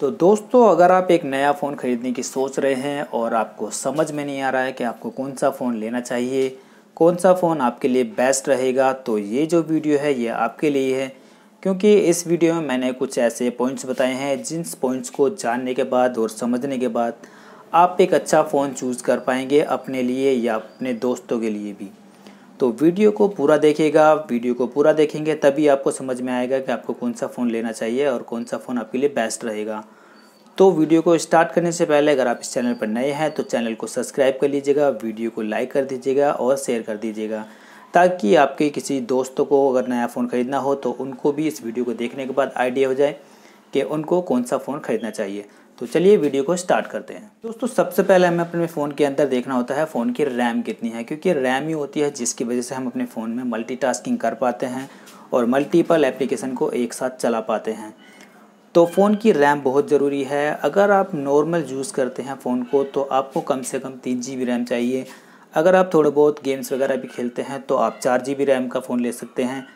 तो दोस्तों अगर आप एक नया फ़ोन ख़रीदने की सोच रहे हैं और आपको समझ में नहीं आ रहा है कि आपको कौन सा फ़ोन लेना चाहिए कौन सा फ़ोन आपके लिए बेस्ट रहेगा तो ये जो वीडियो है ये आपके लिए है क्योंकि इस वीडियो में मैंने कुछ ऐसे पॉइंट्स बताए हैं जिन पॉइंट्स को जानने के बाद और समझने के बाद आप एक अच्छा फ़ोन चूज़ कर पाएंगे अपने लिए या अपने दोस्तों के लिए भी तो वीडियो को पूरा देखिएगा वीडियो को पूरा देखेंगे तभी आपको समझ में आएगा कि आपको कौन सा फ़ोन लेना चाहिए और कौन सा फ़ोन आपके लिए बेस्ट रहेगा तो वीडियो को स्टार्ट करने से पहले अगर आप इस चैनल पर नए हैं तो चैनल को सब्सक्राइब कर लीजिएगा वीडियो को लाइक कर दीजिएगा और शेयर कर दीजिएगा ताकि आपके किसी दोस्तों को अगर नया फ़ोन ख़रीदना हो तो उनको भी इस वीडियो को देखने के बाद आइडिया हो जाए कि उनको कौन सा फ़ोन ख़रीदना चाहिए तो चलिए वीडियो को स्टार्ट करते हैं दोस्तों सबसे पहले हमें अपने फ़ोन के अंदर देखना होता है फ़ोन की रैम कितनी है क्योंकि रैम ही होती है जिसकी वजह से हम अपने फ़ोन में मल्टीटास्किंग कर पाते हैं और मल्टीपल एप्लीकेशन को एक साथ चला पाते हैं तो फ़ोन की रैम बहुत ज़रूरी है अगर आप नॉर्मल यूज़ करते हैं फ़ोन को तो आपको कम से कम तीन जी रैम चाहिए अगर आप थोड़े बहुत गेम्स वगैरह भी खेलते हैं तो आप चार जी रैम का फ़ोन ले सकते हैं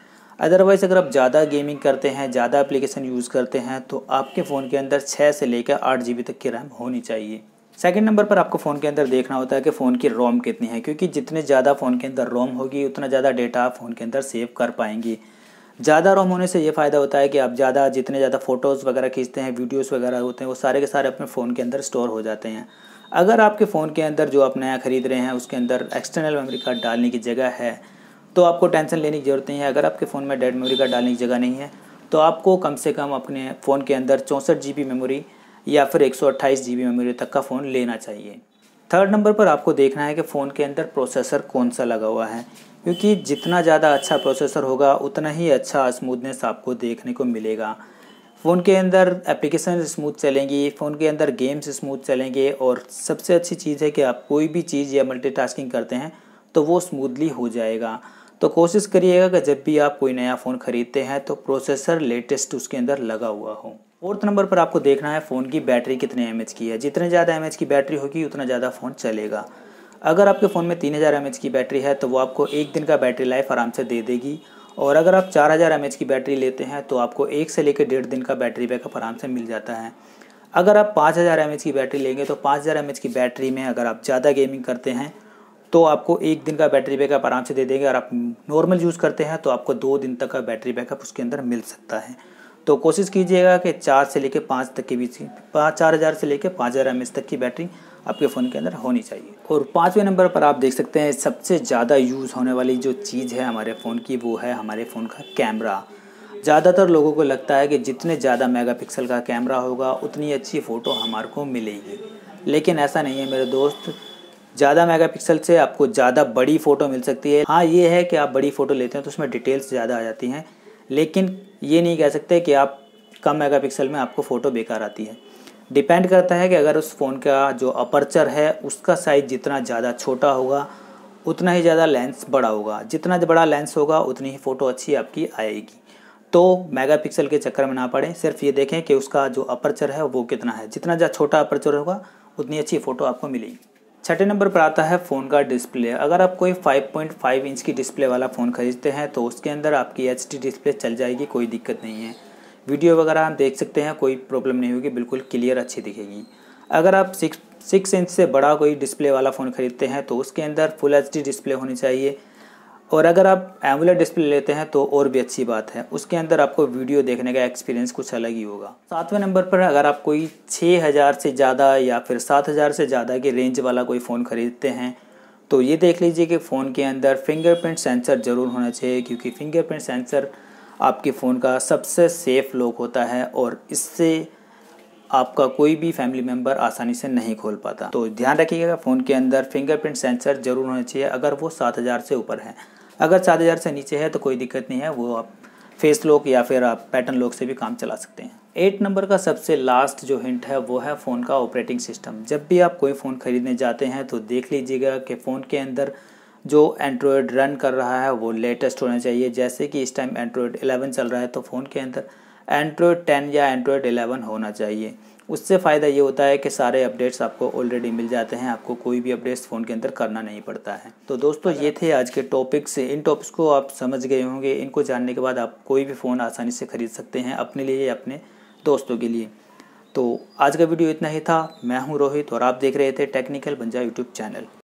अदरवाइज़ अगर आप ज़्यादा गेमिंग करते हैं ज़्यादा एप्लीकेशन यूज़ करते हैं तो आपके फ़ोन के अंदर छः से लेकर आठ जी तक की रैम होनी चाहिए सेकेंड नंबर पर आपको फ़ोन के अंदर देखना होता है कि फ़ोन की रोम कितनी है क्योंकि जितने ज़्यादा फ़ोन के अंदर रोम होगी उतना ज़्यादा डेटा आप फ़ोन के अंदर सेव कर पाएंगे ज़्यादा रोम होने से ये फ़ायदा होता है कि आप ज़्यादा जितने ज़्यादा फ़ोटोज़ वगैरह खींचते हैं वीडियोज़ वगैरह होते हैं वो सारे के सारे अपने फ़ोन के अंदर स्टोर हो जाते हैं अगर आपके फ़ोन के अंदर जो आप नया ख़रीद रहे हैं उसके अंदर एक्सटर्नल मेमोरी कार्ड डालने की जगह है तो आपको टेंशन लेने की ज़रूरत नहीं है अगर आपके फ़ोन में डेड मेमोरी कार्ड डालने की जगह नहीं है तो आपको कम से कम अपने फ़ोन के अंदर चौंसठ जी मेमोरी या फिर एक सौ मेमोरी तक का फ़ोन लेना चाहिए थर्ड नंबर पर आपको देखना है कि फ़ोन के अंदर प्रोसेसर कौन सा लगा हुआ है क्योंकि जितना ज़्यादा अच्छा प्रोसेसर होगा उतना ही अच्छा स्मूथनेस आपको देखने को मिलेगा फ़ोन के अंदर एप्लीकेशन स्मूथ चलेंगी फ़ोन के अंदर गेम्स स्मूथ चलेंगे और सबसे अच्छी चीज़ है कि आप कोई भी चीज़ या मल्टीटास्किंग करते हैं तो वो स्मूथली हो जाएगा तो कोशिश करिएगा कि जब भी आप कोई नया फ़ोन ख़रीदते हैं तो प्रोसेसर लेटेस्ट उसके अंदर लगा हुआ हो फोर्थ नंबर पर आपको देखना है फ़ोन की बैटरी कितने एम की है जितने ज़्यादा एम की बैटरी होगी उतना ज़्यादा फ़ोन चलेगा अगर आपके फ़ोन में तीन हज़ार एम की बैटरी है तो वो आपको एक दिन का बैटरी लाइफ आराम से दे देगी और अगर आप चार हज़ार एम की बैटरी लेते हैं तो आपको एक से लेकर डेढ़ दिन का बैटरी बैकअप आराम से मिल जाता है अगर आप पाँच हज़ार एम की बैटरी लेंगे तो पाँच हज़ार एम की बैटरी में अगर आप ज़्यादा गेमिंग करते हैं तो आपको एक दिन का बैटरी बैकअप आराम से दे देंगे और आप नॉर्मल यूज़ करते हैं तो आपको दो दिन तक का बैटरी बैकअप उसके अंदर मिल सकता है तो कोशिश कीजिएगा कि चार से लेकर पाँच तक के बीच पाँच चार हज़ार से लेकर पाँच हज़ार एम तक की बैटरी आपके फ़ोन के अंदर होनी चाहिए और पाँचवें नंबर पर आप देख सकते हैं सबसे ज़्यादा यूज़ होने वाली जो चीज़ है हमारे फ़ोन की वो है हमारे फ़ोन का कैमरा ज़्यादातर लोगों को लगता है कि जितने ज़्यादा मेगापिक्सल का कैमरा होगा उतनी अच्छी फ़ोटो हमारे को मिलेगी लेकिन ऐसा नहीं है मेरे दोस्त ज़्यादा मेगापिक्सल से आपको ज़्यादा बड़ी फ़ोटो मिल सकती है हाँ ये है कि आप बड़ी फ़ोटो लेते हैं तो उसमें डिटेल्स ज़्यादा आ जाती हैं लेकिन ये नहीं कह सकते कि आप कम मेगापिक्सल में आपको फ़ोटो बेकार आती है डिपेंड करता है कि अगर उस फ़ोन का जो अपर्चर है उसका साइज़ जितना ज़्यादा छोटा होगा उतना ही ज़्यादा लेंस बड़ा होगा जितना बड़ा लेंस होगा उतनी ही फ़ोटो अच्छी आपकी आएगी तो मेगापिक्सल के चक्कर में ना पड़े सिर्फ ये देखें कि उसका जो अपर्चर है वो कितना है जितना ज़्यादा छोटा अपर्चर होगा उतनी अच्छी फ़ोटो आपको मिलेगी छठे नंबर पर आता है फ़ोन का डिस्प्ले अगर आप कोई 5.5 इंच की डिस्प्ले वाला फ़ोन खरीदते हैं तो उसके अंदर आपकी एच डिस्प्ले चल जाएगी कोई दिक्कत नहीं है वीडियो वगैरह हम देख सकते हैं कोई प्रॉब्लम नहीं होगी बिल्कुल क्लियर अच्छी दिखेगी अगर आप सिक्स सिक्स इंच से बड़ा कोई डिस्प्ले वाला फ़ोन खरीदते हैं तो उसके अंदर फुल एच डिस्प्ले होनी चाहिए और अगर आप एमुलर डिस्प्ले लेते हैं तो और भी अच्छी बात है उसके अंदर आपको वीडियो देखने का एक्सपीरियंस कुछ अलग ही होगा सातवें नंबर पर अगर आप कोई छः हज़ार से ज़्यादा या फिर सात हज़ार से ज़्यादा के रेंज वाला कोई फ़ोन ख़रीदते हैं तो ये देख लीजिए कि फ़ोन के अंदर फिंगरप्रिंट सेंसर ज़रूर होना चाहिए क्योंकि फिंगरप्रिंट सेंसर आपके फ़ोन का सबसे सेफ़ लॉक होता है और इससे आपका कोई भी फैमिली मेम्बर आसानी से नहीं खोल पाता तो ध्यान रखिएगा फ़ोन के अंदर फिंगरप्रिंट सेंसर ज़रूर होना चाहिए अगर वो सात हज़ार से ऊपर है अगर सात हज़ार से नीचे है तो कोई दिक्कत नहीं है वो आप फेस लॉक या फिर आप पैटर्न लॉक से भी काम चला सकते हैं एट नंबर का सबसे लास्ट जो हिंट है वो है फ़ोन का ऑपरेटिंग सिस्टम जब भी आप कोई फ़ोन ख़रीदने जाते हैं तो देख लीजिएगा कि फ़ोन के अंदर जो एंड्रॉयड रन कर रहा है वो लेटेस्ट होना चाहिए जैसे कि इस टाइम एंड्रॉयड 11 चल रहा है तो फ़ोन के अंदर एंड्रॉयड 10 या एंड्रॉयड 11 होना चाहिए उससे फ़ायदा ये होता है कि सारे अपडेट्स आपको ऑलरेडी मिल जाते हैं आपको कोई भी अपडेट्स फ़ोन के अंदर करना नहीं पड़ता है तो दोस्तों ये थे आज के टॉपिक्स इन टॉपिक्स को आप समझ गए होंगे इनको जानने के बाद आप कोई भी फ़ोन आसानी से ख़रीद सकते हैं अपने लिए या अपने दोस्तों के लिए तो आज का वीडियो इतना ही था मैं हूँ रोहित और आप देख रहे थे टेक्निकल बंजा यूट्यूब चैनल